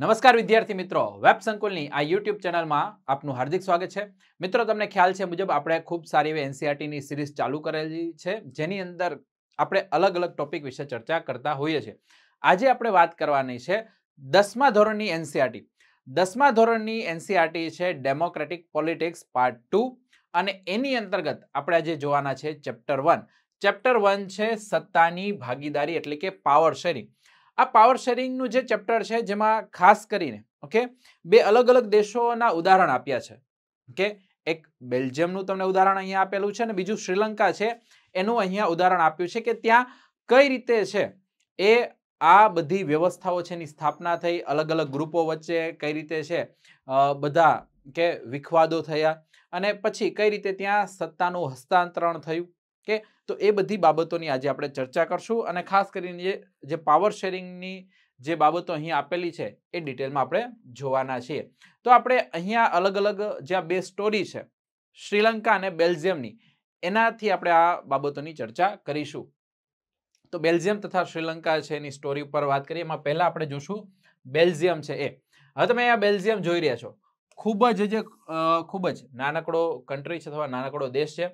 નમસ્કાર વિદ્યાર્થી મિત્રો વેબ સંકુલની આ યુટ્યુબ ચેનલમાં આપનું હાર્દિક સ્વાગત છે મિત્રો તમને ખ્યાલ છે મુજબ આપણે ખૂબ સારી એવી એનસીઆરટીની સિરીઝ ચાલુ કરેલી છે જેની અંદર આપણે અલગ અલગ ટોપિક વિશે ચર્ચા કરતા હોઈએ છીએ આજે આપણે વાત કરવાની છે દસમા ધોરણની એનસીઆરટી દસમા ધોરણની એનસીઆરટી છે ડેમોક્રેટિક પોલિટિક્સ પાર્ટ ટુ અને એની અંતર્ગત આપણે આજે જોવાના છે ચેપ્ટર વન ચેપ્ટર વન છે સત્તાની ભાગીદારી એટલે કે પાવર શેરિંગ આ પાવર શેરિંગનું જે ચેપ્ટર છે જેમાં ખાસ કરીને ઓકે બે અલગ અલગ દેશોના ઉદાહરણ આપ્યા છે ઓકે એક બેલ્જિયમનું તમને ઉદાહરણ અહીંયા આપેલું છે અને બીજું શ્રીલંકા છે એનું અહીંયા ઉદાહરણ આપ્યું છે કે ત્યાં કઈ રીતે છે એ આ બધી વ્યવસ્થાઓ છે એની સ્થાપના થઈ અલગ અલગ ગ્રુપો વચ્ચે કઈ રીતે છે બધા કે વિખવાદો થયા અને પછી કઈ રીતે ત્યાં સત્તાનું હસ્તાંતરણ થયું ઓકે તો એ બધી બાબતોની આજે આપણે ચર્ચા કરશું અને ખાસ કરીને જે પાવર શેરિંગની જે બાબતો અહીંયા આપેલી છે એ ડિટેલમાં આપણે જોવાના છીએ તો આપણે અહીંયા અલગ અલગ જ્યાં બે સ્ટોરી છે શ્રીલંકા અને બેલ્જિયમની એનાથી આપણે આ બાબતોની ચર્ચા કરીશું તો બેલ્જિયમ તથા શ્રીલંકા છે એની સ્ટોરી ઉપર વાત કરીએ એમાં પહેલાં આપણે જોશું બેલ્જિયમ છે એ હવે તમે અહીંયા બેલ્જિયમ જોઈ રહ્યા છો ખૂબ જ જે ખૂબ જ નાનકડો કન્ટ્રી છે અથવા નાનકડો દેશ છે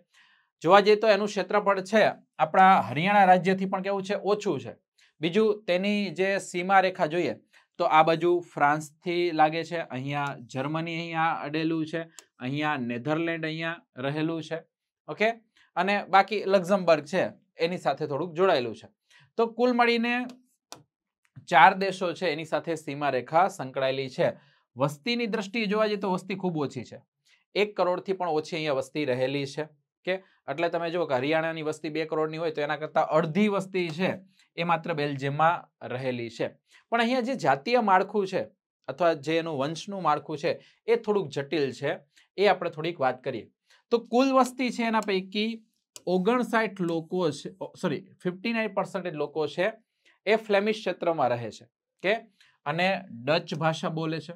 જોવા જઈએ તો એનું ક્ષેત્રફળ છે આપણા હરિયાણા રાજ્યથી પણ કેવું છે ઓછું છે બીજું તેની જે સીમા રેખા જોઈએ તો આ બાજુ ફ્રાન્સથી લાગે છે અહીંયા જર્મની અહીંયા અડેલું છે અહીંયા નેધરલેન્ડ અહીંયા રહેલું છે ઓકે અને બાકી લક્ઝમબર્ગ છે એની સાથે થોડુંક જોડાયેલું છે તો કુલ મળીને ચાર દેશો છે એની સાથે સીમારેખા સંકળાયેલી છે વસ્તીની દ્રષ્ટિએ જોવા જઈએ તો વસ્તી ખૂબ ઓછી છે એક કરોડથી પણ ઓછી અહીંયા વસ્તી રહેલી છે કે એટલે તમે જો કે હરિયાણાની વસ્તી બે કરોડની હોય તો એના કરતાં અડધી વસ્તી છે એ માત્ર બેલ્જિયમમાં રહેલી છે પણ અહીંયા જે જાતીય માળખું છે અથવા જે એનું વંશનું માળખું છે એ થોડુંક જટિલ છે એ આપણે થોડીક વાત કરીએ તો કુલ વસ્તી છે એના પૈકી ઓગણસાઠ લોકો છે સોરી ફિફ્ટી નાઇન પર્સન્ટેજ લોકો છે એ ફ્લેમિશ ક્ષેત્રમાં રહે છે કે અને ડચ ભાષા બોલે છે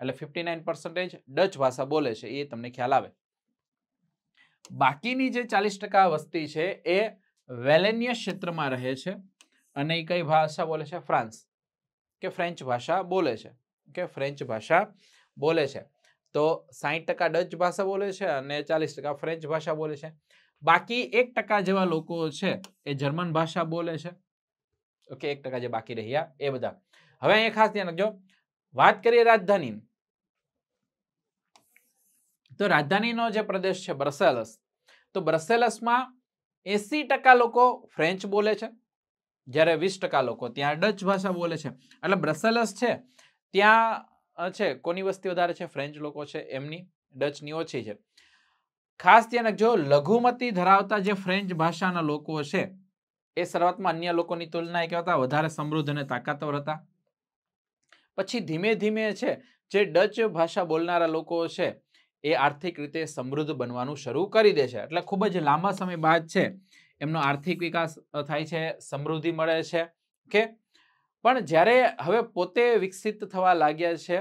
એટલે ફિફ્ટી નાઇન પર્સન્ટેજ ડચ ભાષા બોલે છે એ તમને ખ્યાલ આવે બાકીની જે ચાલીસ ટકા વસ્તી છે એ વેલેનિય ક્ષેત્રમાં રહે છે અને એ કઈ ભાષા બોલે છે ફ્રાન્સ કે ફ્રેન્ચ ભાષા બોલે છે કે ફ્રેન્ચ ભાષા બોલે છે તો સાહીઠ ટકા ડચ ભાષા બોલે છે અને ચાલીસ ટકા ફ્રેન્ચ ભાષા બોલે છે બાકી એક ટકા જેવા લોકો છે એ જર્મન ભાષા બોલે છે ઓકે એક ટકા જે બાકી રહ્યા એ બધા હવે અહીંયા ખાસ ધ્યાન રાખજો વાત કરીએ રાજધાની તો રાજધાનીનો જે પ્રદેશ છે બ્રસેલસ તો બ્રસેલસમાં એસી ટકા લોકો ફ્રેન્ચ બોલે છે જ્યારે વીસ ટકા લોકો ત્યાં ડચ ભાષા બોલે છે એટલે બ્રસેલસ છે ત્યાં છે કોની વસ્તી વધારે છે ફ્રેન્ચ લોકો છે એમની ડચની ઓછી છે ખાસ ધ્યાન જો લઘુમતી ધરાવતા જે ફ્રેન્ચ ભાષાના લોકો છે એ શરૂઆતમાં અન્ય લોકોની તુલનાએ કેવા હતા વધારે સમૃદ્ધ અને તાકાતવર હતા પછી ધીમે ધીમે છે જે ડચ ભાષા બોલનારા લોકો છે એ આર્થિક રીતે સમૃદ્ધ બનવાનું શરૂ કરી દે છે એટલે ખૂબ જ લાંબા સમય બાદ છે એમનો આર્થિક વિકાસ થાય છે સમૃદ્ધિ મળે છે ઓકે પણ જ્યારે હવે પોતે વિકસિત થવા લાગ્યા છે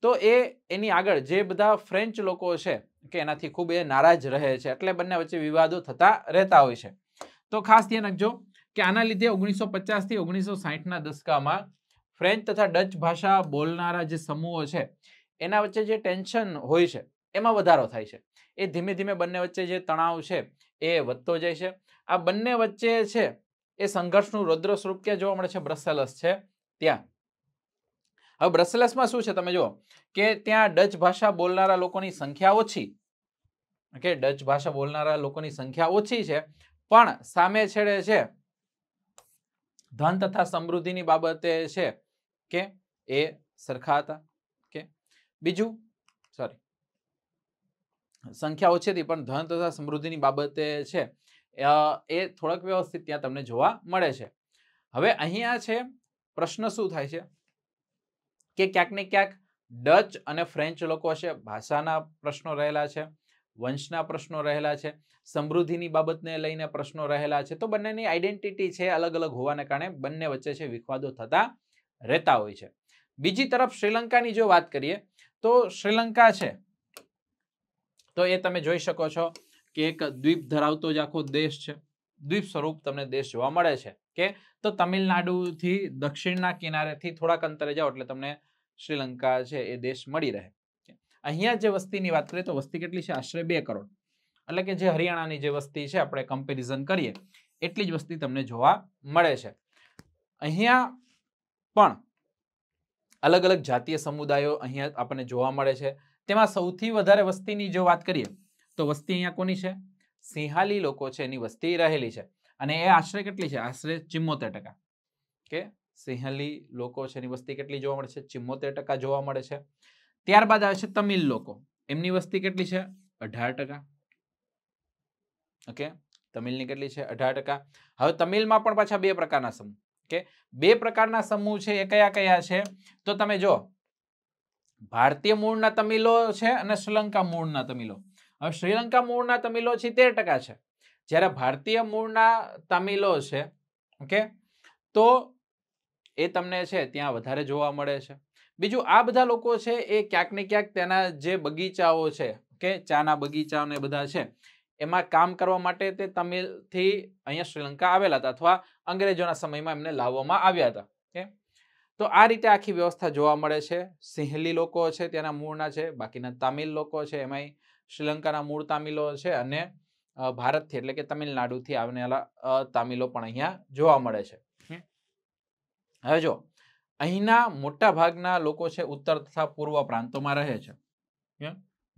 તો એ એની આગળ જે બધા ફ્રેન્ચ લોકો છે કે એનાથી ખૂબ એ નારાજ રહે છે એટલે બંને વચ્ચે વિવાદો થતા રહેતા હોય છે તો ખાસ ધ્યાન રાખજો કે આના લીધે ઓગણીસો પચાસથી ઓગણીસો સાહીઠના દસકામાં ફ્રેન્ચ તથા ડચ ભાષા બોલનારા જે સમૂહો છે એના વચ્ચે જે ટેન્શન હોય છે એમાં વધારો થાય છે એ ધીમે ધીમે બંને વચ્ચે જે તણાવ છે એ વધતો જાય છે આ બંને વચ્ચે છે એ સંઘર્ષનું રૌદ્ર સ્વરૂપ ક્યાં જોવા મળે છે બ્રસેલસ છે ત્યાં હવે બ્રસેલસમાં શું છે તમે જુઓ કે ત્યાં ડચ ભાષા બોલનારા લોકોની સંખ્યા ઓછી કે ડચ ભાષા બોલનારા લોકોની સંખ્યા ઓછી છે પણ સામે છેડે છે ધન તથા સમૃદ્ધિની બાબતે છે કે એ સરખા હતા કે બીજું સંખ્યા ઓછી હતી પણ ધન તથા સમૃદ્ધિની બાબતે છે એ થોડક વ્યવસ્થિત ત્યાં તમને જોવા મળે છે હવે અહીંયા છે પ્રશ્ન શું થાય છે કે ક્યાંક ને ક્યાંક ડચ અને ફ્રેન્ચ લોકો છે ભાષાના પ્રશ્નો રહેલા છે વંશના પ્રશ્નો રહેલા છે સમૃદ્ધિની બાબતને લઈને પ્રશ્નો રહેલા છે તો બંનેની આઈડેન્ટિટી છે અલગ અલગ હોવાને કારણે બંને વચ્ચે છે વિખવાદો થતા રહેતા હોય છે બીજી તરફ શ્રીલંકાની જો વાત કરીએ તો શ્રીલંકા છે તો એ તમે જોઈ શકો છો કે એક દ્વીપ ધરાવતો જ આખો દેશ છે દ્વીપ સ્વરૂપ તમને દેશ જોવા મળે છે કે તો તમિલનાડુથી દક્ષિણના કિનારેથી થોડાક અંતરે જાઓ એટલે તમને શ્રીલંકા છે એ દેશ મળી રહે અહીંયા જે વસ્તીની વાત કરીએ તો વસ્તી કેટલી છે આશરે બે કરોડ એટલે કે જે હરિયાણાની જે વસ્તી છે આપણે કમ્પેરિઝન કરીએ એટલી જ વસ્તી તમને જોવા મળે છે અહીંયા પણ અલગ અલગ જાતીય સમુદાયો અહીંયા આપણને જોવા મળે છે તેમાં સૌથી વધારે વસ્તીની જો વાત કરીએ તો વસ્તી અહીંયા કોની છે સિંહાલી લોકો છે એની વસ્તી રહેલી છે અને એ આશરે કેટલી છે આશરે ચિમ્મોતેર ટકા કે સિંહાલી લોકો છે એની વસ્તી કેટલી જોવા મળે છે ચિમ્મોતેર ટકા જોવા મળે છે ત્યારબાદ આવે છે તમિલ લોકો એમની વસ્તી કેટલી છે અઢાર ટકા ઓકે તમિલની કેટલી છે અઢાર ટકા હવે તમિલમાં પણ પાછા બે પ્રકારના સમૂહ કે બે પ્રકારના સમૂહ છે એ કયા કયા છે તો તમે જો ભારતીય મૂળના તમિલો છે અને શ્રીલંકા મૂળના તમિલો હવે શ્રીલંકા મૂળના તમિલો છે તેર ટકા છે જ્યારે ભારતીય મૂળના તમિલો છે ઓકે તો એ તમને છે ત્યાં વધારે જોવા મળે છે બીજું આ બધા લોકો છે એ ક્યાંક ને ક્યાંક તેના જે બગીચાઓ છે કે ચાના બગીચાઓ ને બધા છે એમાં કામ કરવા માટે તે તમિલથી અહીંયા શ્રીલંકા આવેલા હતા અથવા અંગ્રેજોના સમયમાં એમને લાવવામાં આવ્યા હતા ઓકે તો આ રીતે આખી વ્યવસ્થા જોવા મળે છે સિંહલી લોકો છે ત્યાંના મૂળના છે બાકીના તામિલ લોકો છે એમાંય શ્રીલંકાના મૂળ તામિલો છે અને ભારતથી એટલે કે તમિલનાડુથી આવનારા તામિલો પણ અહીંયા જોવા મળે છે હવે જો અહીંના મોટા ભાગના લોકો છે ઉત્તર તથા પૂર્વ પ્રાંતોમાં રહે છે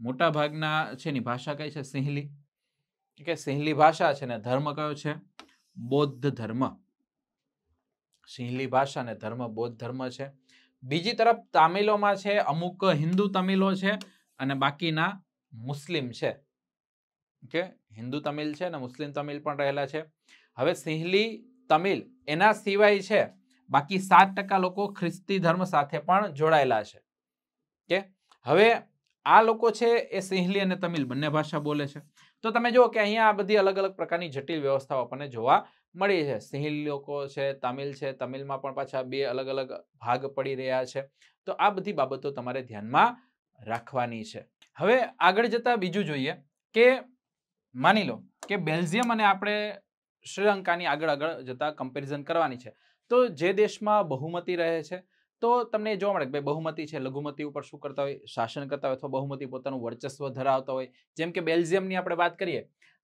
મોટા ભાગના છે એની ભાષા કઈ છે સિંહલી કે સિંહલી ભાષા છે ને ધર્મ કયો છે બૌદ્ધ ધર્મ સિંહલી ભાષા અને ધર્મ બૌદ્ધ ધર્મ છે બીજી તરફ તામિલોમાં છે અમુક હિન્દુ તમિલો છે અને બાકીના મુસ્લિમ છે કે હિન્દુ તમિલ છે અને મુસ્લિમ તમિલ પણ રહેલા છે હવે સિંહલી તમિલ એના સિવાય છે બાકી સાત ટકા લોકો ખ્રિસ્તી ધર્મ સાથે પણ જોડાયેલા છે કે હવે આ લોકો છે એ સિંહલી અને તમિલ બંને ભાષા બોલે છે તો તમે જુઓ કે અહીંયા આ બધી અલગ અલગ પ્રકારની જટિલ વ્યવસ્થાઓ આપણને જોવા મળી છે સિંહ લોકો છે તમિલ છે તમિલમાં પણ પાછા બે અલગ અલગ ભાગ પડી રહ્યા છે તો આ બધી બાબતો તમારે ધ્યાનમાં રાખવાની છે હવે આગળ જતા બીજું જોઈએ કે માની લો કે બેલ્જિયમ અને આપણે શ્રીલંકાની આગળ આગળ જતા કમ્પેરિઝન કરવાની છે તો જે દેશમાં બહુમતી રહે છે તો તમને જોવા મળે કે ભાઈ બહુમતી છે લઘુમતી ઉપર શું કરતા હોય શાસન કરતા હોય અથવા બહુમતી પોતાનું વર્ચસ્વ ધરાવતા હોય જેમ કે બેલ્જિયમની આપણે વાત કરીએ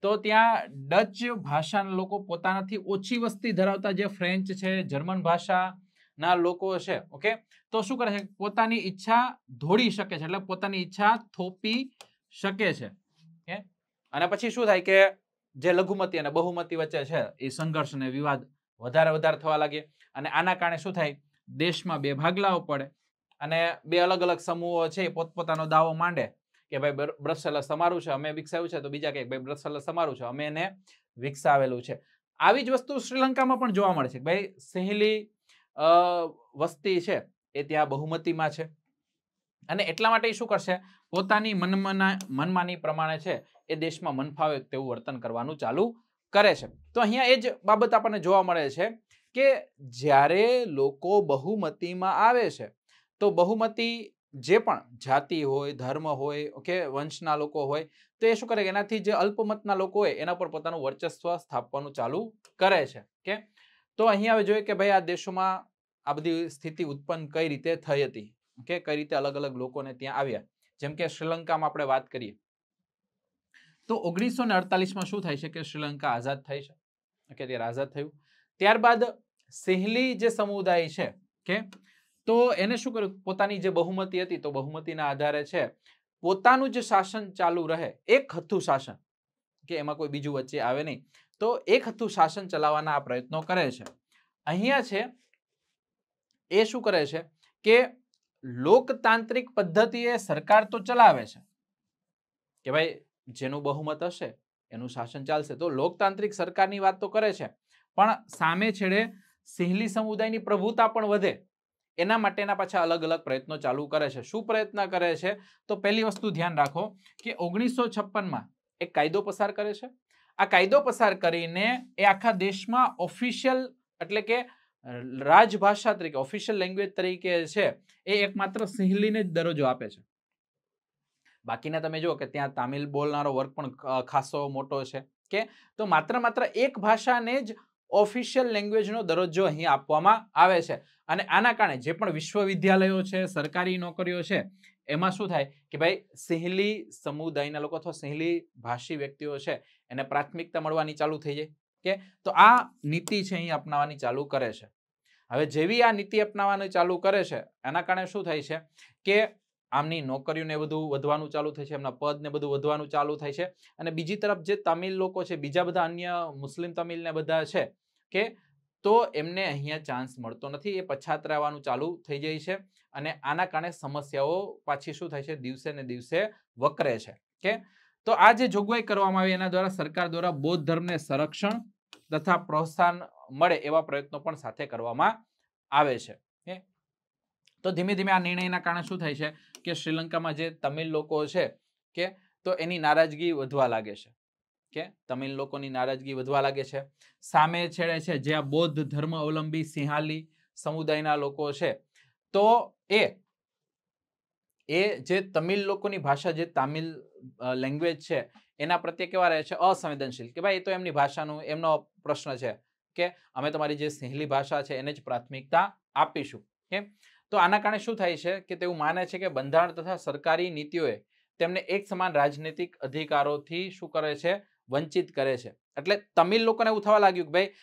તો ત્યાં ડચ ભાષાના લોકો પોતાનાથી ઓછી વસ્તી ધરાવતા જે ફ્રેન્ચ છે જર્મન ભાષાના લોકો છે ઓકે તો શું કરે છે પોતાની ઈચ્છા ધોળી શકે છે એટલે પોતાની ઈચ્છા થોપી શકે છે ઓકે અને પછી શું થાય કે જે લઘુમતી અને બહુમતી વચ્ચે છે એ સંઘર્ષ અને વિવાદ વધારે વધારે થવા લાગે અને આના કારણે શું થાય દેશમાં બે ભાગ પડે અને બે અલગ અલગ સમૂહો છે એ પોતપોતાનો દાવો માંડે કે ભાઈ બ્રસેલસ તમારું છે અમે વિકસાવ્યું છે તો બીજા કે ભાઈ બ્રસેલસ તમારું છે અમે એને વિકસાવેલું છે આવી જ વસ્તુ શ્રીલંકામાં પણ જોવા મળે છે ભાઈ સહેલી વસ્તી છે એ ત્યાં બહુમતીમાં છે અને એટલા માટે શું કરશે પોતાની મનમના મનમાની પ્રમાણે છે એ દેશમાં મનફાવે તેવું વર્તન કરવાનું ચાલુ કરે છે તો અહીંયા એ જ બાબત આપણને જોવા મળે છે કે જ્યારે લોકો બહુમતીમાં આવે છે તો બહુમતી જે પણ જાતિ હોય ધર્મ હોય ઓકે વંશના લોકો હોય તો એ શું કરે એનાથી જે અલ્પમતના લોકો હોય એના પર પોતાનું વર્ચસ્વ સ્થાપવાનું ચાલુ કરે છે કે તો અહીંયા હવે જોઈએ કે ભાઈ આ દેશોમાં આ બધી સ્થિતિ ઉત્પન્ન કઈ રીતે થઈ હતી કે કઈ રીતે અલગ અલગ લોકોને ત્યાં આવ્યા જેમ કે શ્રીલંકામાં આપણે વાત કરીએ તો ઓગણીસો ને અડતાલીસમાં શું થાય છે કે શ્રીલંકા આઝાદ થાય છે કે ત્યારે આઝાદ થયું ત્યારબાદ સિંહલી જે સમુદાય છે કે તો એને શું કર્યું પોતાની જે બહુમતી હતી તો બહુમતીના આધારે છે પોતાનું જે શાસન ચાલુ રહે એક હથ્થું શાસન કે એમાં કોઈ બીજું વચ્ચે આવે નહીં તો એક હથ્થું શાસન ચલાવવાના આ પ્રયત્નો કરે છે અહીંયા છે એ શું કરે છે કે લોકતાંત્રિક પદ્ધતિએ સરકાર તો ચલાવે છે કે ભાઈ જેનું બહુમત હશે એનું શાસન ચાલશે તો લોકતાંત્રિક સરકારની વાત તો કરે છે પણ સામે છેડે સિંહલી સમુદાયની પ્રભુતા પણ વધે એના માટેના પાછા અલગ અલગ પ્રયત્નો ચાલુ કરે છે શું પ્રયત્ન કરે છે તો પહેલી વસ્તુ ધ્યાન રાખો કે ઓગણીસો છપ્પનમાં એક કાયદો પસાર કરે છે આ કાયદો પસાર કરીને એ આખા દેશમાં ઓફિશિયલ એટલે કે રાજભાષા તરીકે ઓફિશિયલ લેંગ્વેજ તરીકે છે એ એકમાત્ર સિંહલીને જ દરજ્જો આપે છે બાકીના તમે જુઓ કે ત્યાં તામિલ બોલનારો વર્ગ પણ ખાસો મોટો છે કે તો માત્ર માત્ર એક ભાષાને જ ઓફિશિયલ લેંગ્વેજનો દરજ્જો અહીં આપવામાં આવે છે અને આના કારણે જે પણ વિશ્વવિદ્યાલયો છે સરકારી નોકરીઓ છે એમાં શું થાય કે ભાઈ સહેલી સમુદાયના લોકો અથવા સહેલી ભાષી વ્યક્તિઓ છે એને પ્રાથમિકતા મળવાની ચાલુ થઈ જાય કે તો આ નીતિ છે અહીં અપનાવવાની ચાલુ કરે છે હવે જેવી આ નીતિ અપનાવવાની ચાલુ કરે છે એના કારણે શું થાય છે કે આમની નોકરીઓને બધું વધવાનું ચાલુ થાય છે એમના પદ ને બધું વધવાનું ચાલુ થાય છે અને બીજી તરફ જે તમિલ લોકો છે બીજા બધા અન્ય મુસ્લિમ તમિલ ને બધા છે કે તો એમને અહીંયા ચાન્સ મળતો નથી એ પછાત રહેવાનું ચાલુ થઈ જાય છે અને આના કારણે સમસ્યાઓ પાછી શું થાય છે દિવસે ને દિવસે વકરે છે કે તો આ જે જોગવાઈ કરવામાં આવી એના દ્વારા સરકાર દ્વારા બૌદ્ધ ધર્મને સંરક્ષણ તથા પ્રોત્સાહન મળે એવા પ્રયત્નો પણ સાથે કરવામાં આવે છે તો ધીમે ધીમે આ નિર્ણયના કારણે શું થાય છે કે શ્રીલંકામાં જે તમિલ લોકો છે કે તો એની નારાજગી વધવા લાગે છે કે તમિલ લોકોની નારાજગી વધવા લાગે છે સામે છેડે છે જે બૌદ્ધ ધર્મ અવલંબી સિંહાલી સમુદાયના લોકો છે તો એ એ જે તમિલ લોકોની ભાષા જે તામિલ લેંગ્વેજ છે એના પ્રત્યે કેવા રહે છે અસંવેદનશીલ કે ભાઈ એ તો એમની ભાષાનું એમનો પ્રશ્ન છે કે અમે તમારી જે સિંહલી ભાષા છે એને જ પ્રાથમિકતા આપીશું કે તો આના કારણે શું થાય છે કે તેવું માને છે કે બંધારણ તથા સરકારી નીતિઓએ તેમને એક સમાન રાજનીતિક અધિકારોથી શું કરે છે વંચિત કરે છે એટલે તમિલ લોકોને એવું થવા લાગ્યું કે ભાઈ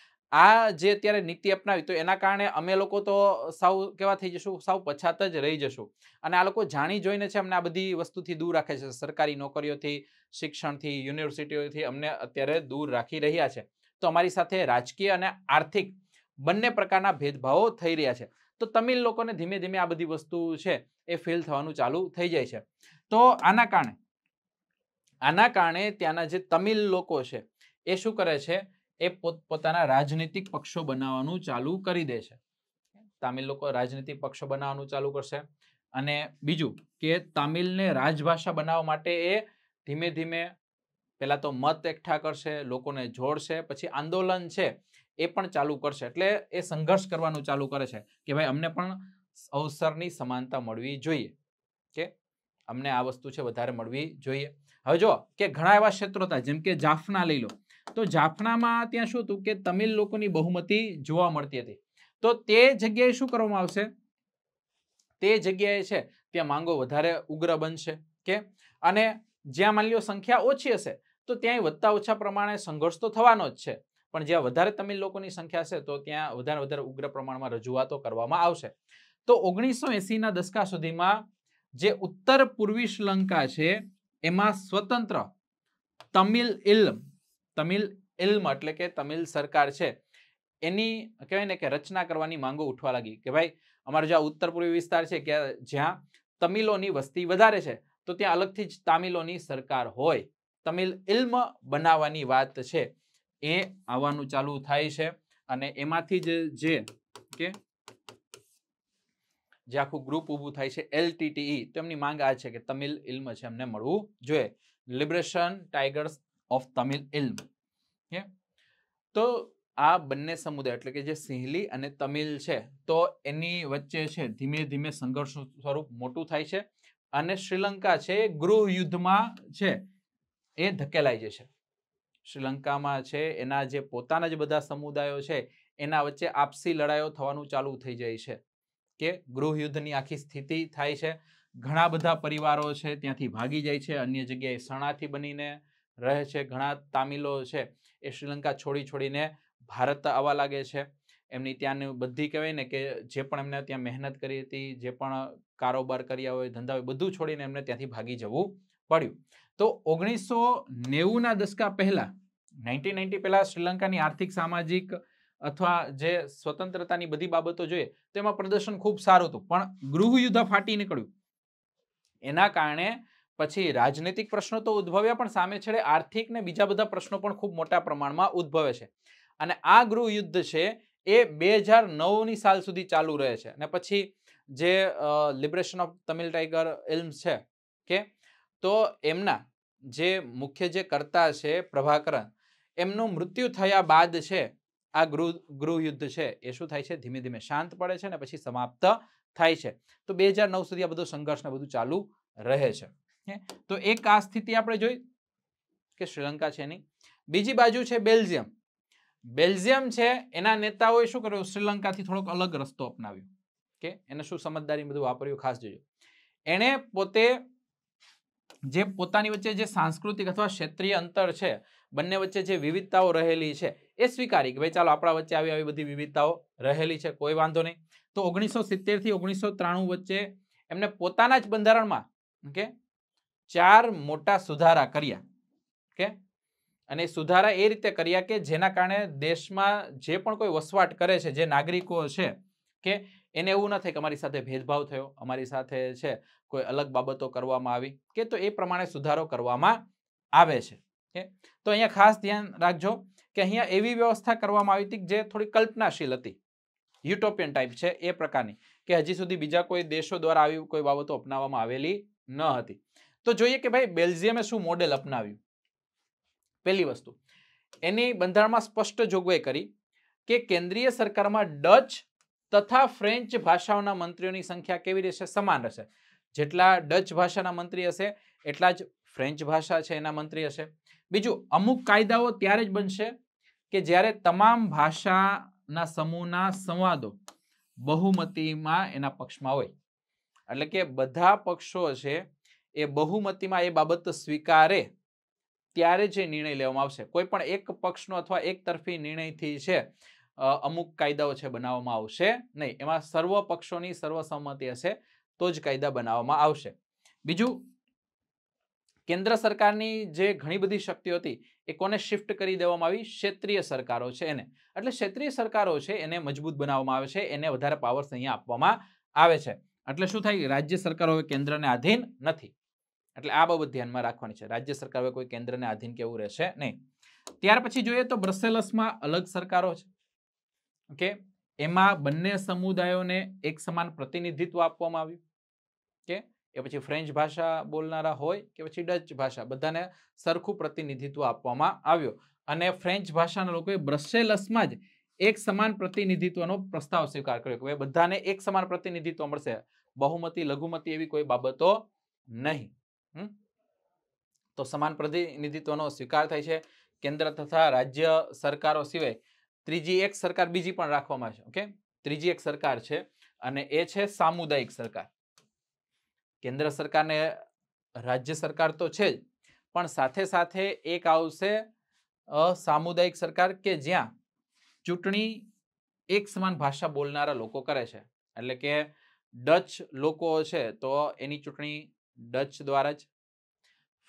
આ જે અત્યારે નીતિ અપનાવી તો એના કારણે અમે લોકો તો સાવ કેવા થઈ જશું સાવ પછાત જ રહી જશું અને આ લોકો જાણી જોઈને છે અમને આ બધી વસ્તુથી દૂર રાખે છે સરકારી નોકરીઓથી શિક્ષણથી યુનિવર્સિટીઓથી અમને અત્યારે દૂર રાખી રહ્યા છે તો અમારી સાથે રાજકીય અને આર્થિક બંને પ્રકારના ભેદભાવો થઈ રહ્યા છે તો તમિલ લોકોને ધીમે ધીમે આ બધી વસ્તુ છે એ ફેલ થવાનું ચાલુ થઈ જાય છે તો આના કારણે આના કારણે ત્યાંના જે તમિલ લોકો છે એ શું કરે છે એ પોતાના રાજનીતિક પક્ષો બનાવવાનું ચાલુ કરી દે છે તામિલ લોકો રાજનીતિક પક્ષો બનાવવાનું ચાલુ કરશે અને બીજું કે તામિલને રાજભાષા બનાવવા માટે એ ધીમે ધીમે પહેલાં તો મત એકઠા કરશે લોકોને જોડશે પછી આંદોલન છે એ પણ ચાલુ કરશે એટલે એ સંઘર્ષ કરવાનું ચાલુ કરે છે કે ભાઈ અમને પણ અવસરની સમાનતા મળવી જોઈએ કે અમને આ વસ્તુ છે વધારે મળવી જોઈએ હવે જો કે ઘણા એવા ક્ષેત્રો હતા જેમ કે જાફના લઈ લો તો જાફનામાં ત્યાં શું હતું કે તમિલ લોકોની બહુમતી જોવા મળતી હતી તો તે જગ્યાએ શું કરવામાં આવશે તે જગ્યાએ છે ત્યાં માંગો વધારે ઉગ્ર બનશે કે અને જ્યાં માની લો સંખ્યા ઓછી હશે તો ત્યાંય વધતા ઓછા પ્રમાણે સંઘર્ષ તો થવાનો જ છે પણ જ્યાં વધારે તમિલ લોકોની સંખ્યા છે તો ત્યાં વધારે વધારે ઉગ્ર પ્રમાણમાં રજૂઆતો કરવામાં આવશે તો ઓગણીસો એંસીના દશકા સુધીમાં જે ઉત્તર પૂર્વી શ્રીલંકા છે એમાં સ્વતંત્ર તમિલ ઇલ્મ તમિલ ઇલ્મ એટલે કે તમિલ સરકાર છે એની કહેવાય ને કે રચના કરવાની માંગો ઉઠવા લાગી કે ભાઈ અમારો જે ઉત્તર પૂર્વી વિસ્તાર છે કે જ્યાં તમિલોની વસ્તી વધારે છે તો ત્યાં અલગથી જ તામિલોની સરકાર હોય તમિલ ઇલ્મ બનાવવાની વાત છે એ આવવાનું ચાલુ થાય છે અને એમાંથી જ જે કે જે આખું ગ્રુપ ઊભું થાય છે એલટીટીઈ તેમની માંગ આ છે કે તમિલ ઇલ્મ છે એમને મળવું જોઈએ liberation tigers of Tamil Eelam કે તો આ બંને સમુદાય એટલે કે જે સિંહલી અને તમિલ છે તો એની વચ્ચે છે ધીમે ધીમે સંઘર્ષ સ્વરૂપ મોટું થાય છે અને શ્રીલંકા છે ગૃહ યુદ્ધમાં છે એ ધકેલાઈ જશે શ્રીલંકામાં છે એના જે પોતાના જ બધા સમુદાયો છે એના વચ્ચે આપસી લડાઈઓ થવાનું ચાલુ થઈ જાય છે કે ગૃહયુદ્ધની આખી સ્થિતિ થાય છે ઘણા બધા પરિવારો છે ત્યાંથી ભાગી જાય છે અન્ય જગ્યાએ શરણાથી બનીને રહે છે ઘણા તામિલો છે એ શ્રીલંકા છોડી છોડીને ભારત આવવા લાગે છે એમની ત્યાંની બધી કહેવાય ને કે જે પણ એમને ત્યાં મહેનત કરી હતી જે પણ કારોબાર કર્યા હોય ધંધા હોય બધું છોડીને એમને ત્યાંથી ભાગી જવું પડ્યું તો ઓગણીસો નેવુંના દશકા પહેલા નાઇન્ટીન નાઇન્ટી પહેલા શ્રીલંકાની આર્થિક સામાજિક અથવા જે સ્વતંત્રતાની બધી બાબતો જોઈએ તો એમાં પ્રદર્શન ખૂબ સારું હતું પણ ગૃહયુદ્ધ ફાટી નીકળ્યું એના કારણે પછી રાજનૈતિક પ્રશ્નો તો ઉદ્ભવ્યા પણ સામે છેડે આર્થિક ને બીજા બધા પ્રશ્નો પણ ખૂબ મોટા પ્રમાણમાં ઉદ્ભવે છે અને આ ગૃહયુદ્ધ છે એ બે હજાર નવની સાલ સુધી ચાલુ રહે છે અને પછી જે liberation of Tamil tiger Eelam છે કે તો એમના જે મુખ્ય જે કર્તા છે પ્રભાકરણ એમનું મૃત્યુ થયા બાદ છે આ ગૃહ ગૃહયુદ્ધ છે એ શું થાય છે ધીમે ધીમે શાંત પડે છે અને પછી સમાપ્ત થાય છે તો બે હજાર નવ સુધી આ બધો સંઘર્ષ ને બધું ચાલુ રહે છે તો એક આ સ્થિતિ આપણે જોઈ કે શ્રીલંકા છે એની બીજી બાજુ છે બેલ્જિયમ બેલ્જિયમ છે એના નેતાઓએ શું કર્યું શ્રીલંકાથી થોડોક અલગ રસ્તો અપનાવ્યો કે એને શું સમજદારી બધું વાપર્યું ખાસ જોજો એણે પોતે જે પોતાની વચ્ચે જે સાંસ્કૃતિક અથવા ક્ષેત્રીય અંતર છે બંને વચ્ચે જે વિવિધતાઓ રહેલી છે એ સ્વીકારી કે ભાઈ ચાલો આપણા વચ્ચે આવી આવી બધી વિવિધતાઓ રહેલી છે કોઈ વાંધો નહીં તો ઓગણીસો સિત્તેરથી ઓગણીસો ત્રાણું વચ્ચે એમને પોતાના જ બંધારણમાં ઓકે ચાર મોટા સુધારા કર્યા ઓકે અને સુધારા એ રીતે કર્યા કે જેના કારણે દેશમાં જે પણ કોઈ વસવાટ કરે છે જે નાગરિકો છે કે એને એવું નથી કે અમારી સાથે ભેદભાવ થયો અમારી સાથે છે કોઈ અલગ બાબતો કરવામાં આવી કે તો એ પ્રમાણે સુધારો કરવામાં આવે છે કે તો અહીંયા ખાસ ધ્યાન રાખજો કે અહીંયા એવી વ્યવસ્થા કરવામાં આવી હતી જે થોડી કલ્પનાશીલ હતી યુટોપિયન ટાઈપ છે એ પ્રકારની કે હજી સુધી બીજા કોઈ દેશો દ્વારા આવી કોઈ બાબતો અપનાવવામાં આવેલી ન હતી તો જોઈએ કે ભાઈ બેલ્જિયમે શું મોડેલ અપનાવ્યું પહેલી વસ્તુ એની બંધારણમાં સ્પષ્ટ જોગવાઈ કરી કે કેન્દ્રીય સરકારમાં ડચ તથા ફ્રેન્ચ ભાષાઓના મંત્રીઓની સંખ્યા કેવી રહેશે સમાન રહેશે જેટલા ડચ ભાષાના મંત્રી હશે એટલા જ ફ્રેન્ચ ભાષા છે એના મંત્રી હશે બીજું અમુક કાયદાઓ ત્યારે જ બનશે કે જ્યારે તમામ ભાષાના સમૂહના સંવાદો બહુમતીમાં એના પક્ષમાં હોય એટલે કે બધા પક્ષો છે એ બહુમતીમાં એ બાબત સ્વીકારે ત્યારે જે નિર્ણય લેવામાં આવશે કોઈ પણ એક પક્ષનો અથવા એક તરફી નિર્ણયથી છે અમુક કાયદાઓ છે બનાવવામાં આવશે નહીં એમાં સર્વ પક્ષોની સર્વસંમતિ હશે તો જ કાયદા બનાવવામાં આવશે બીજું કેન્દ્ર સરકારની જે ઘણી બધી શક્તિઓ હતી એ કોને શિફ્ટ કરી દેવામાં આવી ક્ષેત્રીય સરકારો છે એને એટલે ક્ષેત્રીય સરકારો છે એને મજબૂત બનાવવામાં આવે છે એને વધારે પાવર્સ અહીંયા આપવામાં આવે છે એટલે શું થાય રાજ્ય સરકારો હવે કેન્દ્રને આધીન નથી એટલે આ બાબત ધ્યાનમાં રાખવાની છે રાજ્ય સરકાર હવે કોઈ કેન્દ્રને આધીન કેવું રહેશે નહીં ત્યાર પછી જોઈએ તો બ્રસેલસમાં અલગ સરકારો છે કે એમાં બંને સમુદાયોને એક સમાન પ્રતિનિધિત્વ આપવામાં આવ્યું કે એ પછી ફ્રેન્ચ ભાષા બોલનારા હોય કે પછી ડચ ભાષા બધાને સરખું પ્રતિનિધિત્વ આપવામાં આવ્યું અને ફ્રેન્ચ ભાષાના લોકોએ બ્રસેલસમાં જ એક સમાન પ્રતિનિધિત્વનો પ્રસ્તાવ સ્વીકાર કર્યો કે બધાને એક સમાન પ્રતિનિધિત્વ મળશે બહુમતી લઘુમતી એવી કોઈ બાબતો નહીં તો સમાન પ્રતિનિધિત્વનો સ્વીકાર થાય છે કેન્દ્ર તથા રાજ્ય સરકારો સિવાય ત્રીજી એક સરકાર બીજી પણ રાખવામાં છે ઓકે ત્રીજી એક સરકાર છે અને એ છે સામુદાયિક સરકાર કેન્દ્ર સરકારને રાજ્ય સરકાર તો છે જ પણ સાથે સાથે એક આવશે સામુદાયિક સરકાર કે જ્યાં ચૂંટણી એક સમાન ભાષા બોલનારા લોકો કરે છે એટલે કે ડચ લોકો છે તો એની ચૂંટણી ડચ દ્વારા જ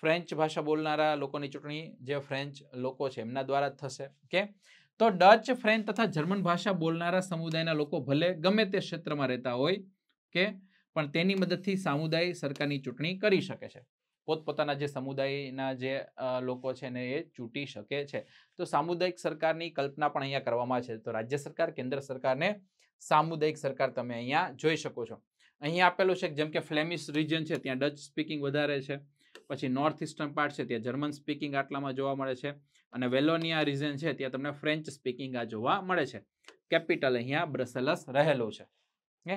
ફ્રેન્ચ ભાષા બોલનારા લોકોની ચૂંટણી જે ફ્રેન્ચ લોકો છે એમના દ્વારા જ થશે કે તો ડચ ફ્રેન્ચ તથા જર્મન ભાષા બોલનારા સમુદાયના લોકો ભલે ગમે તે ક્ષેત્રમાં રહેતા હોય કે પણ તેની મદદથી સામુદાય સરકારની ચૂંટણી કરી શકે છે પોતપોતાના જે સમુદાયના જે લોકો છે ને એ ચૂંટી શકે છે તો સામુદાયિક સરકારની કલ્પના પણ અહીંયા કરવામાં છે તો રાજ્ય સરકાર કેન્દ્ર સરકારને સામુદાયિક સરકાર તમે અહીંયા જોઈ શકો છો અહીંયા આપેલું છે જેમ કે ફ્લેમિશ રિજન છે ત્યાં ડચ સ્પીકિંગ વધારે છે પછી નોર્થ ઇસ્ટર્ન પાર્ટ છે ત્યાં જર્મન સ્પીકિંગ આટલામાં જોવા મળે છે અને વેલોનિયા રિઝન છે ત્યાં તમને ફ્રેન્ચ સ્પીકિંગ આ જોવા મળે છે કેપિટલ અહીંયા બ્રસેલસ રહેલું છે ઓકે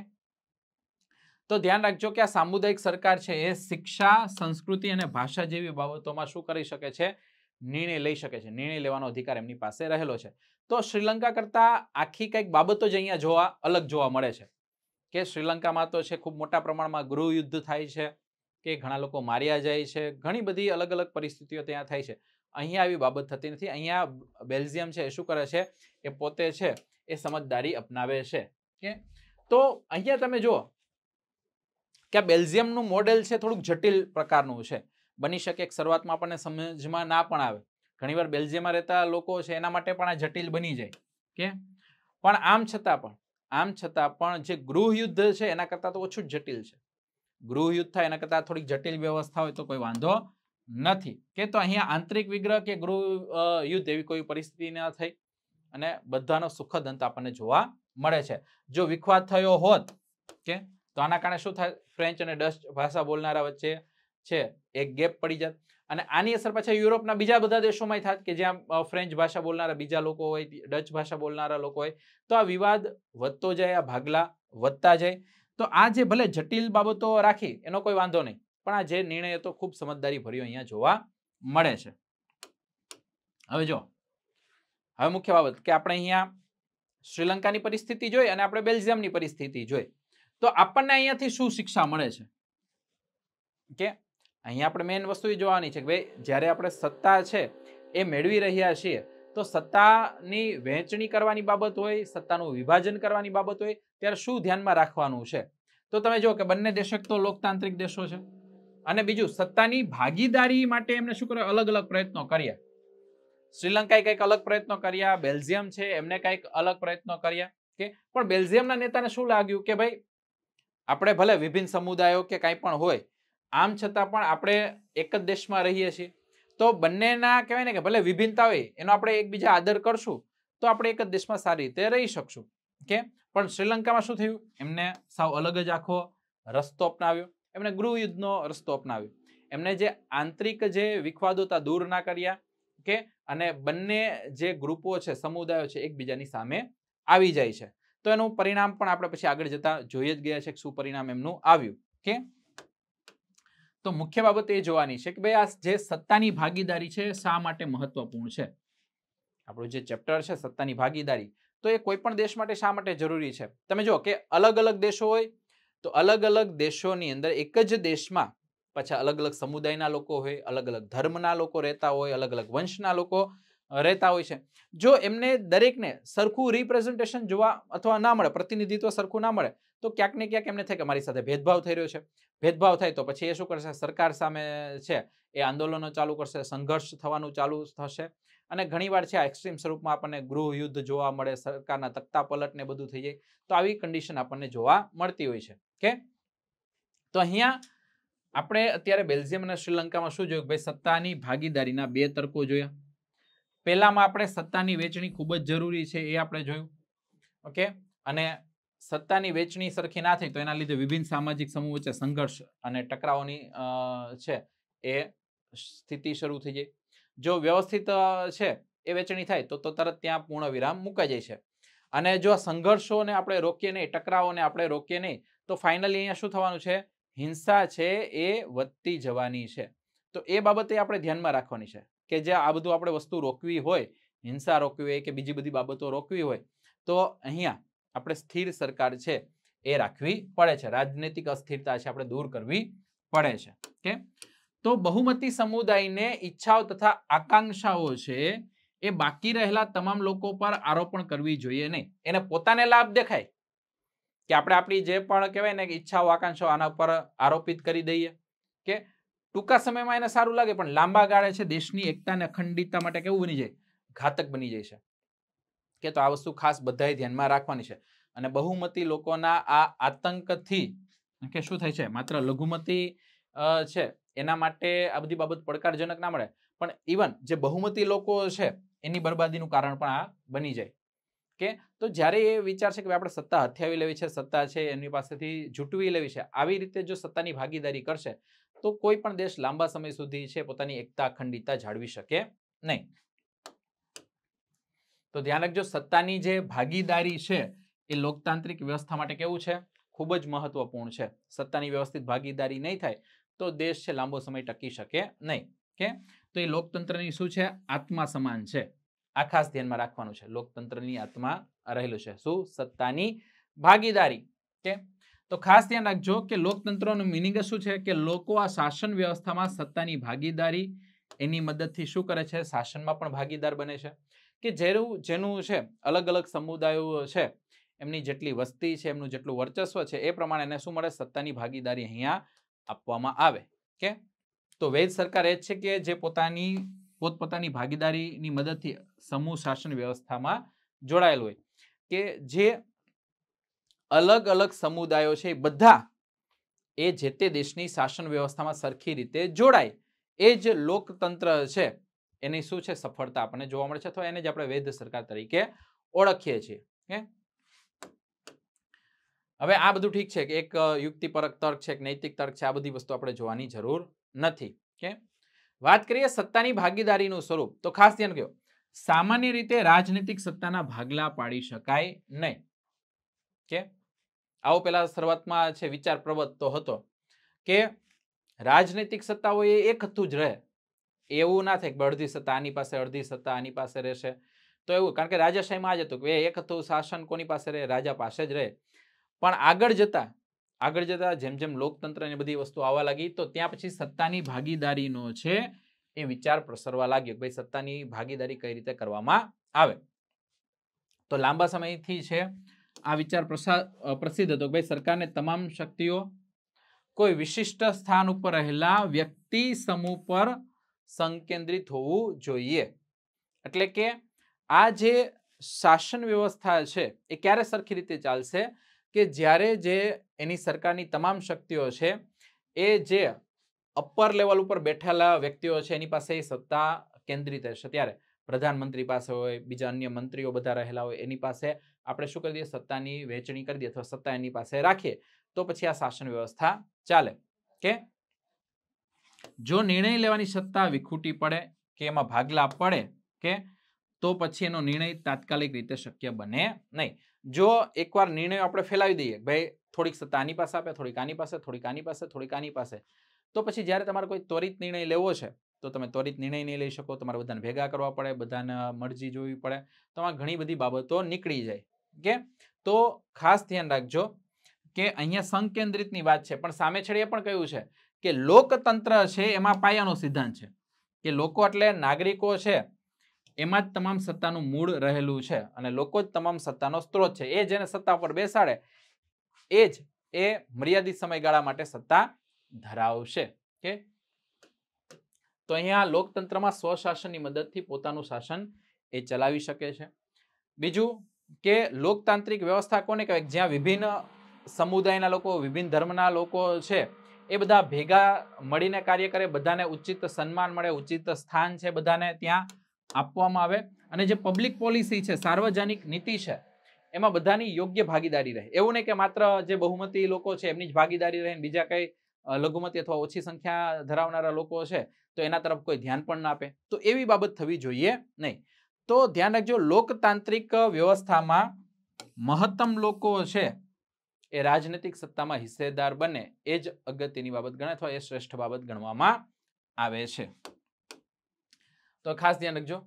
તો ધ્યાન રાખજો કે આ સામુદાયિક સરકાર છે એ શિક્ષા સંસ્કૃતિ અને ભાષા જેવી બાબતોમાં શું કરી શકે છે નિર્ણય લઈ શકે છે નિર્ણય લેવાનો અધિકાર એમની પાસે રહેલો છે તો શ્રીલંકા કરતાં આખી કંઈક બાબતો જ અહીંયા જોવા અલગ જોવા મળે છે કે શ્રીલંકામાં તો છે ખૂબ મોટા પ્રમાણમાં ગૃહ યુદ્ધ થાય છે કે ઘણા લોકો માર્યા જાય છે ઘણી બધી અલગ અલગ પરિસ્થિતિઓ ત્યાં થાય છે અહીંયા આવી બાબત થતી નથી અહીંયા બેલ્જિયમ છે એ શું કરે છે એ પોતે છે એ સમજદારી અપનાવે છે કે તો અહીંયા તમે જુઓ કે બેલ્જિયમનું મોડેલ છે થોડુંક જટિલ પ્રકારનું છે બની શકે એક શરૂઆતમાં આપણને સમજમાં ના પણ આવે ઘણીવાર બેલ્જિયમમાં રહેતા લોકો છે એના માટે પણ આ જટિલ બની જાય કે પણ આમ છતાં પણ આમ છતાં પણ જે ગૃહયુદ્ધ છે એના કરતાં તો ઓછું જટિલ છે ગૃહયુદ્ધ થાય એના કરતાં થોડીક જટિલ વ્યવસ્થા હોય તો કોઈ વાંધો નથી કે તો અહીંયા આંતરિક વિગ્રહ કે ગૃહ યુદ્ધ એવી કોઈ પરિસ્થિતિ ન થઈ અને બધાનો સુખદ અંત આપણને જોવા મળે છે જો વિખવાદ થયો હોત કે તો આના કારણે શું થાય ફ્રેન્ચ અને ડચ ભાષા બોલનારા વચ્ચે છે એક ગેપ પડી જાત અને આની અસર પાછા યુરોપના બીજા બધા દેશોમાં થાત કે જ્યાં ફ્રેન્ચ ભાષા બોલનારા બીજા લોકો હોય ડચ ભાષા બોલનારા લોકો હોય તો આ વિવાદ વધતો જાય આ ભાગલા વધતા જાય તો આ જે ભલે જટિલ બાબતો રાખી એનો કોઈ વાંધો નહીં પણ આ જે નિર્ણય હતો ખૂબ સમજદારી ભર્યો અહીંયા જોવા મળે છે હવે જો હવે મુખ્ય બાબત કે આપણે અહીંયા શ્રીલંકાની પરિસ્થિતિ જોઈ અને આપણે બેલ્જિયમની પરિસ્થિતિ જોઈ તો આપણને અહીંયાથી શું શિક્ષા મળે છે કે અહીંયા આપણે મેઇન વસ્તુ એ જોવાની છે કે ભાઈ જ્યારે આપણે સત્તા છે એ મેળવી રહ્યા છીએ તો સત્તાની વહેંચણી કરવાની બાબત હોય સત્તાનું વિભાજન કરવાની બાબત હોય ત્યારે શું ધ્યાનમાં રાખવાનું છે તો તમે જો કે બંને દેશક તો લોકતાંત્રિક દેશો છે અને બીજું સત્તાની ભાગીદારી માટે એમને શું કર્યું અલગ અલગ પ્રયત્નો કર્યા શ્રીલંકાએ કંઈક અલગ પ્રયત્નો કર્યા બેલ્જિયમ છે એમને કંઈક અલગ પ્રયત્નો કર્યા કે પણ બેલ્જિયમના નેતાને શું લાગ્યું કે ભાઈ આપણે ભલે વિભિન્ન સમુદાયો કે કાંઈ પણ હોય આમ છતાં પણ આપણે એક જ દેશમાં રહીએ છીએ તો બંનેના કહેવાય ને કે ભલે વિભિન્નતા હોય એનો આપણે એકબીજા આદર કરશું તો આપણે એક જ દેશમાં સારી રીતે રહી શકશું કે પણ શ્રીલંકામાં શું થયું એમને સાવ અલગ જ આખો રસ્તો અપનાવ્યો એમણે ગૃહયુદ્ધનો રસ્તો અપનાવ્યો એમને જે આંતરિક જે વિખવાદોતા દૂર ના કર્યા કે અને બંને જે ગ્રુપો છે સમુદાયો છે એકબીજાની સામે આવી જાય છે તો એનું પરિણામ પણ આપણે પછી આગળ જતા જોઈ જ ગયા છે કે શું પરિણામ એમનું આવ્યું કે તો મુખ્ય બાબત એ જોવાની છે કે ભાઈ આ જે સત્તાની ભાગીદારી છે શા માટે મહત્વપૂર્ણ છે આપણું જે ચેપ્ટર છે સત્તાની ભાગીદારી તો એ કોઈ પણ દેશ માટે શા માટે જરૂરી છે તમે જો કે અલગ અલગ દેશો હોય તો અલગ અલગ દેશોની અંદર એક જ દેશમાં પાછા અલગ અલગ સમુદાયના લોકો હોય અલગ અલગ ધર્મના લોકો રહેતા હોય અલગ અલગ વંશના લોકો રહેતા હોય છે જો એમને દરેકને સરખું રિપ્રેઝન્ટેશન જોવા અથવા ના મળે પ્રતિનિધિત્વ સરખું ના મળે તો ક્યાંક ને ક્યાંક એમને થાય કે મારી સાથે ભેદભાવ થઈ રહ્યો છે ભેદભાવ થાય તો પછી એ શું કરશે સરકાર સામે છે એ આંદોલનો ચાલુ કરશે સંઘર્ષ થવાનું ચાલુ થશે અને ઘણીવાર છે આ એક્સ્ટ્રીમ સ્વરૂપમાં આપણને ગૃહ યુદ્ધ જોવા મળે સરકારના તખ્તા પલટ ને બધું થઈ જાય તો આવી કન્ડિશન આપણને જોવા મળતી હોય છે કે તો અહીંયા આપણે અત્યારે બેલ્જિયમ અને શ્રીલંકામાં શું જોયું ભાઈ સત્તાની ભાગીદારીના બે તર્કો જોયા પહેલામાં આપણે સત્તાની વેચણી ખૂબ જ જરૂરી છે એ આપણે જોયું ઓકે અને સત્તાની વેચણી સરખી ના થઈ તો એના લીધે વિભિન્ન સામાજિક સમૂહ વચ્ચે સંઘર્ષ અને ટકરાવોની છે એ સ્થિતિ શરૂ થઈ જાય જો વ્યવસ્થિત છે એ વેચણી થાય તો તરત ત્યાં પૂર્ણ વિરામ મુકાઈ જાય છે અને જો સંઘર્ષોને આપણે રોકીએ નહીં ટકરાવોને આપણે રોકીએ નહીં તો ફાઇનલી અહીંયા શું થવાનું છે હિંસા છે એ વધતી જવાની છે તો એ બાબતે આપણે ધ્યાનમાં રાખવાની છે કે જે આ બધું આપણે વસ્તુ રોકવી હોય હિંસા રોકવી હોય કે બીજી બધી બાબતો રોકવી હોય તો અહીંયા આપણે સ્થિર સરકાર છે એ રાખવી પડે છે રાજનૈતિક અસ્થિરતા છે આપણે દૂર કરવી પડે છે કે તો બહુમતી સમુદાયને ઈચ્છાઓ તથા આકાંક્ષાઓ છે એ બાકી રહેલા તમામ લોકો પર આરોપણ કરવી જોઈએ નહીં એને પોતાને લાભ દેખાય કે આપણે આપણી જે પણ કહેવાય ને ઈચ્છાઓ આકાંક્ષાઓ આના ઉપર આરોપિત કરી દઈએ કે ટૂંકા સમયમાં એને સારું લાગે પણ લાંબા ગાળે છે દેશની એકતા અને અખંડિતતા માટે કેવું બની જાય ઘાતક બની જાય છે કે તો આ વસ્તુ ખાસ બધાએ ધ્યાનમાં રાખવાની છે અને બહુમતી લોકોના આ આતંકથી કે શું થાય છે માત્ર લઘુમતી છે એના માટે આ બધી બાબત પડકારજનક ના મળે પણ ઇવન જે બહુમતી લોકો છે એની બરબાદીનું કારણ પણ આ બની જાય કે તો જ્યારે એ વિચાર છે કે આપણે સત્તા હથિયાવી લેવી છે સત્તા છે એની પાસેથી જૂટવી લેવી છે આવી રીતે જો સત્તાની ભાગીદારી કરશે તો કોઈ પણ દેશ લાંબા સમય સુધી છે પોતાની એકતા અખંડિતતા જાળવી શકે નહીં તો ધ્યાન રાખજો સત્તાની જે ભાગીદારી છે એ લોકતાંત્રિક વ્યવસ્થા માટે કેવું છે ખૂબ જ મહત્વપૂર્ણ છે સત્તાની વ્યવસ્થિત ભાગીદારી નહીં થાય તો દેશ છે લાંબો સમય ટકી શકે નહીં કે તો એ લોકતંત્રની શું છે આત્મા સમાન છે આ ખાસ ધ્યાનમાં રાખવાનું છે લોકતંત્રની આત્મા રહેલું છે શું સત્તાની ભાગીદારી કે તો ખાસ ધ્યાન રાખજો કે લોકતંત્રનું મિનિંગ શું છે કે લોકો આ શાસન વ્યવસ્થામાં સત્તાની ભાગીદારી એની મદદથી શું કરે છે શાસનમાં પણ ભાગીદાર બને છે કે જેનું જેનું છે અલગ અલગ સમુદાયો છે એમની જેટલી વસ્તી છે એમનું જેટલું વર્ચસ્વ છે એ પ્રમાણે એને શું મળે સત્તાની ભાગીદારી અહીંયા આપવામાં આવે કે તો વૈદ સરકાર એ છે કે જે પોતાની પોતપોતાની ભાગીદારીની મદદથી સમૂહ શાસન વ્યવસ્થામાં જોડાયેલ હોય કે જે અલગ અલગ સમુદાયો છે બધા એ જે તે દેશની શાસન વ્યવસ્થામાં સરખી રીતે જોડાય એ જ લોકતંત્ર છે એની શું છે સફળતા આપણને જોવા મળે છે અથવા એને જ આપણે વૈધ સરકાર તરીકે ઓળખીએ છીએ કે હવે આ બધું ઠીક છે કે એક યુક્તિપરક તર્ક છે એક નૈતિક તર્ક છે આ બધી વસ્તુ આપણે જોવાની જરૂર નથી કે વાત કરીએ સત્તાની ભાગીદારીનું સ્વરૂપ તો ખાસ ધ્યાન કહ્યું સામાન્ય રીતે રાજનીતિક સત્તાના ભાગલા પાડી શકાય નહીં કે આવો પેલા શરૂઆતમાં છે વિચાર પ્રવત્તો હતો કે રાજનીતિક સત્તાઓ એ એક હતું જ રહે એવું ના થાય કે અડધી સત્તા આની પાસે અડધી સત્તા આની પાસે રહેશે તો એવું કારણ કે રાજાશાહીમાં જ હતું કે એક હતું શાસન કોની પાસે રહે રાજા પાસે જ રહે પણ આગળ જતા આગળ જતા જેમ જેમ લોકતંત્ર લોકતંત્રની બધી વસ્તુ આવવા લાગી તો ત્યાં પછી સત્તાની ભાગીદારીનો છે એ વિચાર પ્રસરવા લાગ્યો ભાઈ સત્તાની ભાગીદારી કઈ રીતે કરવામાં આવે તો લાંબા સમયથી છે આ વિચાર પ્રસિદ્ધ હતો કે ભાઈ સરકારને તમામ શક્તિઓ કોઈ વિશિષ્ટ સ્થાન ઉપર રહેલા વ્યક્તિ સમૂહ પર સંકેન્દ્રિત હોવું જોઈએ એટલે કે આ જે શાસન વ્યવસ્થા છે એ ક્યારે સરખી રીતે ચાલશે કે જ્યારે જે એની સરકારની તમામ શક્તિઓ છે એ જે અપર લેવલ ઉપર બેઠેલા વ્યક્તિઓ છે એની પાસે સત્તા કેન્દ્રિત હશે ત્યારે પ્રધાનમંત્રી પાસે હોય બીજા અન્ય મંત્રીઓ બધા રહેલા હોય એની પાસે આપણે શું કરી દઈએ સત્તાની વહેંચણી કરી દઈએ અથવા સત્તા એની પાસે રાખીએ તો પછી આ શાસન વ્યવસ્થા ચાલે કે જો નિર્ણય લેવાની સત્તા વિખૂટી પડે કે એમાં ભાગલા પડે કે તો પછી એનો નિર્ણય તાત્કાલિક રીતે શક્ય બને નહીં જો એકવાર નિર્ણયો આપણે ફેલાવી દઈએ ભાઈ થોડીક સત્તા આની પાસે આપે થોડીક આની પાસે થોડીક આની પાસે થોડીક આની પાસે તો પછી જ્યારે તમારે કોઈ ત્વરિત નિર્ણય લેવો છે તો તમે ત્વરિત નિર્ણય નહીં લઈ શકો તમારે બધાને ભેગા કરવા પડે બધાને મરજી જોવી પડે તમારે ઘણી બધી બાબતો નીકળી જાય કે તો ખાસ ધ્યાન રાખજો કે અહીંયા સંકેન્દ્રિતની વાત છે પણ સામે છેડીએ પણ કહ્યું છે કે લોકતંત્ર છે એમાં પાયાનો સિદ્ધાંત છે કે લોકો એટલે નાગરિકો છે એમાં જ તમામ સત્તાનું મૂળ રહેલું છે અને લોકો જ તમામ સત્તાનો સ્ત્રોત છે એ જેને સત્તા પર બેસાડે એ જ એ મર્યાદિત સમયગાળા માટે સત્તા ધરાવશે કે તો અહીંયા લોકતંત્રમાં સ્વશાસનની મદદથી પોતાનું શાસન એ ચલાવી શકે છે બીજું કે લોકતાંત્રિક વ્યવસ્થા કોને કહેવાય જ્યાં વિભિન્ન સમુદાયના લોકો વિભિન્ન ધર્મના લોકો છે એ બધા ભેગા મળીને કાર્ય કરે બધાને ઉચિત સન્માન મળે ઉચિત સ્થાન છે બધાને ત્યાં આપવામાં આવે અને જે પબ્લિક પોલિસી છે સાર્વજનિક નીતિ છે એમાં બધાની યોગ્ય ભાગીદારી રહે એવું નહીં કે માત્ર જે બહુમતી લોકો છે એમની જ ભાગીદારી રહે બીજા કંઈ લઘુમતી અથવા ઓછી સંખ્યા ધરાવનારા લોકો છે તો એના તરફ કોઈ ધ્યાન પણ ના આપે તો એવી બાબત થવી જોઈએ નહીં તો ધ્યાન રાખજો લોકતાંત્રિક વ્યવસ્થામાં મહત્તમ લોકો છે એ રાજનૈતિક સત્તામાં હિસ્સેદાર બને એ જ અગત્યની બાબત ગણે અથવા એ શ્રેષ્ઠ બાબત ગણવામાં આવે છે તો ખાસ ધ્યાન રાખજો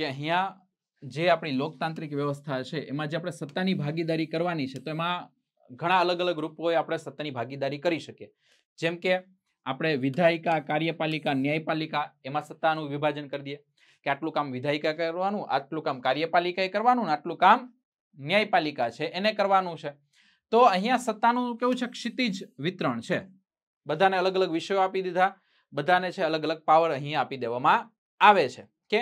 કે અહીંયા જે આપણી લોકતાંત્રિક વ્યવસ્થા છે એમાં જે આપણે સત્તાની ભાગીદારી કરવાની છે તો એમાં ઘણા અલગ અલગ રૂપોએ આપણે સત્તાની ભાગીદારી કરી શકીએ જેમ કે આપણે વિધાયિકા કાર્યપાલિકા ન્યાયપાલિકા એમાં સત્તાનું વિભાજન કરી દઈએ કે આટલું કામ વિધાયિકા કરવાનું આટલું કામ કાર્યપાલિકાએ કરવાનું ને આટલું કામ ન્યાયપાલિકા છે એને કરવાનું છે તો અહીંયા સત્તાનું કેવું છે ક્ષિતિજ વિતરણ છે બધાને અલગ અલગ વિષયો આપી દીધા બધાને છે અલગ અલગ પાવર અહીંયા આપી દેવામાં આવે છે કે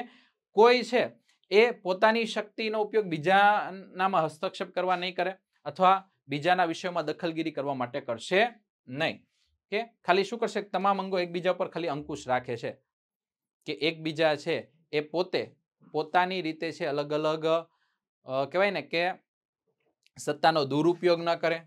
કોઈ છે એ પોતાની શક્તિનો ઉપયોગ બીજાનામાં હસ્તક્ષેપ કરવા નહીં કરે અથવા બીજાના વિષયોમાં દખલગીરી કરવા માટે કરશે નહીં કે ખાલી શું કરશે તમામ અંગો એકબીજા પર ખાલી અંકુશ રાખે છે કે એકબીજા છે એ પોતે પોતાની રીતે છે અલગ અલગ કહેવાય ને કે સત્તાનો દુરુપયોગ ન કરે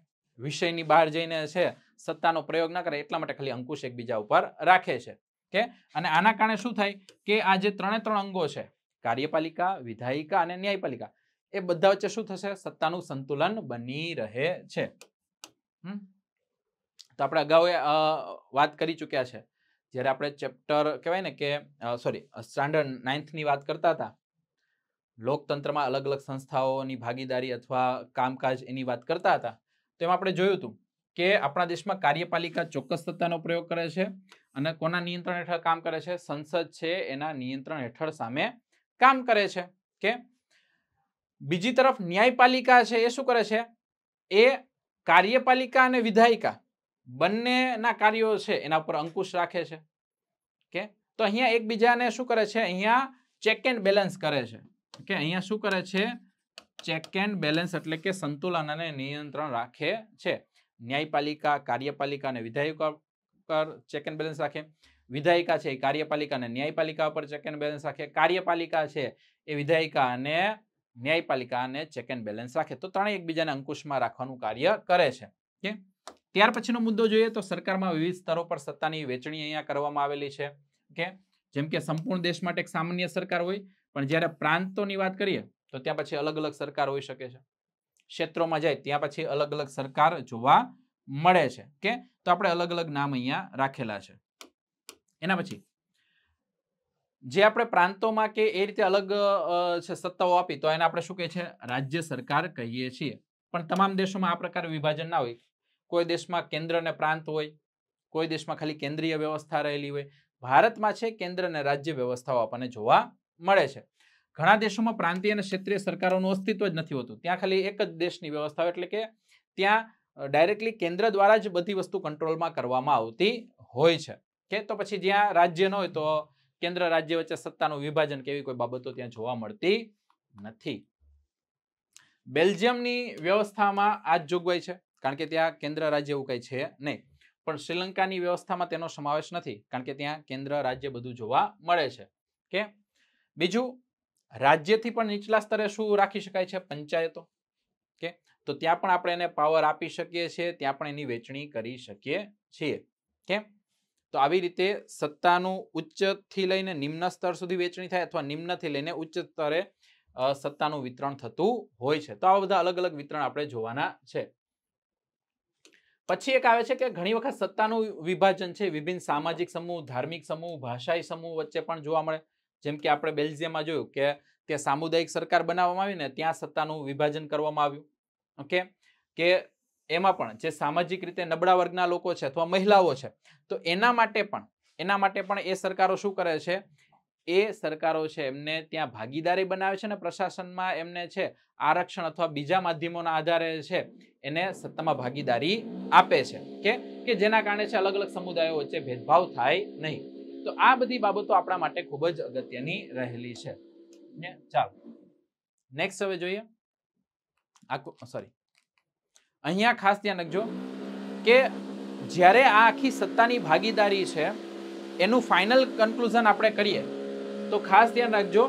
વિષયની બહાર જઈને છે સત્તાનો પ્રયોગ ન કરે એટલા માટે ખાલી અંકુશ એકબીજા ઉપર રાખે છે ઓકે અને આના કારણે શું થાય કે આ જે ત્રણે ત્રણ અંગો છે કાર્યપાલિકા વિધાયિકા અને ન્યાયપાલિકા એ બધા વચ્ચે શું થશે સત્તાનું સંતુલન બની રહે છે તો આપણે અગાઉ વાત કરી ચૂક્યા છે જ્યારે આપણે ચેપ્ટર કહેવાય ને કે સોરી સ્ટાન્ડર્ડ નાઇન્થની વાત કરતા હતા લોકતંત્રમાં અલગ અલગ સંસ્થાઓની ભાગીદારી અથવા કામકાજ એની વાત કરતા હતા તો એમાં આપણે જોયું હતું કે આપણા દેશમાં કાર્યપાલિકા ચોક્કસ સત્તાનો પ્રયોગ કરે છે અને કોના નિયંત્રણ હેઠળ કામ કરે છે સંસદ છે એના નિયંત્રણ હેઠળ સામે કામ કરે છે કે બીજી તરફ ન્યાયપાલિકા છે એ શું કરે છે એ કાર્યપાલિકા અને વિધાયિકા બંનેના કાર્યો છે એના પર અંકુશ રાખે છે કે તો અહીંયા એકબીજાને શું કરે છે અહીંયા ચેક એન્ડ બેલેન્સ કરે છે કે અહીંયા શું કરે છે ચેક એન્ડ બેલેન્સ એટલે કે સંતુલન અને નિયંત્રણ રાખે છે ન્યાયપાલિકા કાર્યપાલિકા અને વિધાયિકા પર ચેક એન્ડ બેલેન્સ રાખે વિધાયિકા છે એ કાર્યપાલિકા અને ન્યાયપાલિકા પર ચેક એન્ડ બેલેન્સ રાખે કાર્યપાલિકા છે એ વિધાયિકા અને ન્યાયપાલિકા અને ચેક એન્ડ બેલેન્સ રાખે તો ત્રણેય એકબીજાને અંકુશમાં રાખવાનું કાર્ય કરે છે કે ત્યાર પછીનો મુદ્દો જોઈએ તો સરકારમાં વિવિધ સ્તરો પર સત્તાની વેચણી અહીંયા કરવામાં આવેલી છે કે જેમ કે સંપૂર્ણ દેશ માટે એક સામાન્ય સરકાર હોય પણ જ્યારે પ્રાંતોની વાત કરીએ તો ત્યાં પછી અલગ અલગ સરકાર હોઈ શકે છે ક્ષેત્રોમાં જાય ત્યાં પછી અલગ અલગ સરકાર જોવા મળે છે કે તો આપણે અલગ અલગ નામ અહીંયા રાખેલા છે એના પછી જે આપણે પ્રાંતોમાં કે એ રીતે અલગ છે સત્તાઓ આપી તો એને આપણે શું કહે છે રાજ્ય સરકાર કહીએ છીએ પણ તમામ દેશોમાં આ પ્રકારે વિભાજન ના હોય કોઈ દેશમાં કેન્દ્ર અને પ્રાંત હોય કોઈ દેશમાં ખાલી કેન્દ્રીય વ્યવસ્થા રહેલી હોય ભારતમાં છે કેન્દ્ર અને રાજ્ય વ્યવસ્થાઓ આપણને જોવા મળે છે ઘણા દેશોમાં પ્રાંતિય અને ક્ષેત્રીય સરકારોનું અસ્તિત્વ જ નથી હોતું ત્યાં ખાલી એક જ દેશની વ્યવસ્થા એટલે કે ત્યાં ડાયરેક્ટલી કેન્દ્ર દ્વારા જ બધી વસ્તુ કંટ્રોલમાં કરવામાં આવતી હોય છે કે તો પછી જ્યાં રાજ્ય ન હોય તો કેન્દ્ર રાજ્ય વચ્ચે સત્તાનું વિભાજન કેવી કોઈ બાબતો ત્યાં જોવા મળતી નથી બેલ્જિયમની વ્યવસ્થામાં આ જ જોગવાઈ છે કારણ કે ત્યાં કેન્દ્ર રાજ્ય એવું કંઈ છે નહીં પણ શ્રીલંકાની વ્યવસ્થામાં તેનો સમાવેશ નથી કારણ કે ત્યાં કેન્દ્ર રાજ્ય બધું જોવા મળે છે કે બીજું રાજ્યથી પણ નીચલા સ્તરે શું રાખી શકાય છે પંચાયતો કે તો ત્યાં પણ આપણે એને પાવર આપી શકીએ છીએ ત્યાં પણ એની વેચણી કરી શકીએ છીએ કેમ તો આવી રીતે સત્તાનું ઉચ્ચથી લઈને નિમ્ન સ્તર સુધી વેચણી થાય અથવા નિમ્નથી લઈને ઉચ્ચ સ્તરે સત્તાનું વિતરણ થતું હોય છે તો આવા બધા અલગ અલગ વિતરણ આપણે જોવાના છે પછી એક આવે છે કે ઘણી વખત સત્તાનું વિભાજન છે વિભિન્ન સામાજિક સમૂહ ધાર્મિક સમૂહ ભાષાઈ સમૂહ વચ્ચે પણ જોવા મળે જેમ કે આપણે બેલ્જિયમમાં જોયું કે ત્યાં સામુદાયિક સરકાર બનાવવામાં આવી ને ત્યાં સત્તાનું વિભાજન કરવામાં આવ્યું ઓકે કે એમાં પણ જે સામાજિક રીતે નબળા વર્ગના લોકો છે અથવા મહિલાઓ છે તો એના માટે પણ એના માટે પણ એ સરકારો શું કરે છે એ સરકારો છે એમને ત્યાં ભાગીદારી બનાવે છે અને પ્રશાસનમાં એમને છે આરક્ષણ અથવા બીજા માધ્યમોના આધારે છે એને સત્તામાં ભાગીદારી આપે છે કે કે જેના કારણે છે અલગ અલગ સમુદાયો વચ્ચે ભેદભાવ થાય નહીં તો આ બધી બાબતો આપણા માટે ખૂબ જ અગત્યની રહેલી છે ચાલો નેક્સ્ટ હવે જોઈએ આ સોરી અહીંયા ખાસ ધ્યાન રાખજો કે જ્યારે આ આખી સત્તાની ભાગીદારી છે એનું ફાઇનલ કન્ક્લુઝન આપણે કરીએ તો ખાસ ધ્યાન રાખજો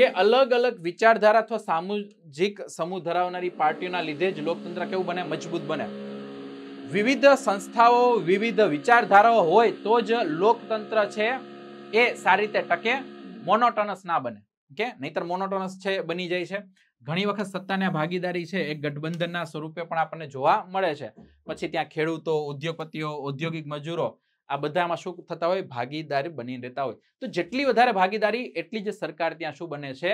કે અલગ અલગ વિચારધારા અથવા સામાજિક સમૂહ ધરાવનારી પાર્ટીઓના લીધે જ લોકતંત્ર કેવું બને મજબૂત બને વિવિધ સંસ્થાઓ વિવિધ વિચારધારાઓ હોય તો જ લોકતંત્ર છે એ સારી રીતે ટકે મોનોટોનસ ના બને ઓકે નહીતર મોનોટોનસ છે બની જાય છે ઘણી વખત સત્તાની ભાગીદારી છે એ ગઠબંધનના સ્વરૂપે પણ આપણને જોવા મળે છે પછી ત્યાં ખેડૂતો ઉદ્યોગપતિઓ ઔદ્યોગિક મજૂરો આ બધામાં શું થતા હોય ભાગીદારી બની રહેતા હોય તો જેટલી વધારે ભાગીદારી એટલી જ સરકાર ત્યાં શું બને છે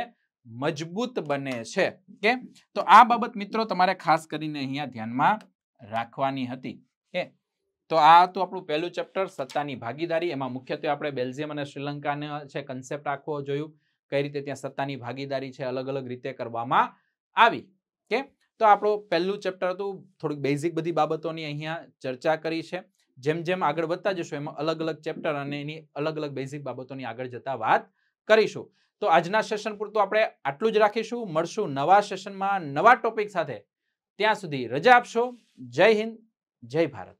મજબૂત બને છે કે તો આ બાબત મિત્રો તમારે ખાસ કરીને અહીંયા ધ્યાનમાં રાખવાની હતી કે તો આ હતું આપણું પહેલું ચેપ્ટર સત્તાની ભાગીદારી એમાં મુખ્યત્વે આપણે બેલ્જિયમ અને શ્રીલંકાને છે કન્સેપ્ટ રાખવો જોયું કઈ રીતે ત્યાં સત્તાની ભાગીદારી છે અલગ અલગ રીતે કરવામાં આવી કે તો આપણો પહેલું ચેપ્ટર હતું થોડીક બેઝિક બધી બાબતોની અહીંયા ચર્ચા કરી છે જેમ જેમ આગળ વધતા જશો એમાં અલગ અલગ ચેપ્ટર અને એની અલગ અલગ બેઝિક બાબતોની આગળ જતા વાત કરીશું તો આજના સેશન પૂરતું આપણે આટલું જ રાખીશું મળશું નવા સેશનમાં નવા ટોપિક સાથે ત્યાં સુધી રજા આપશો જય હિન્દ જય ભારત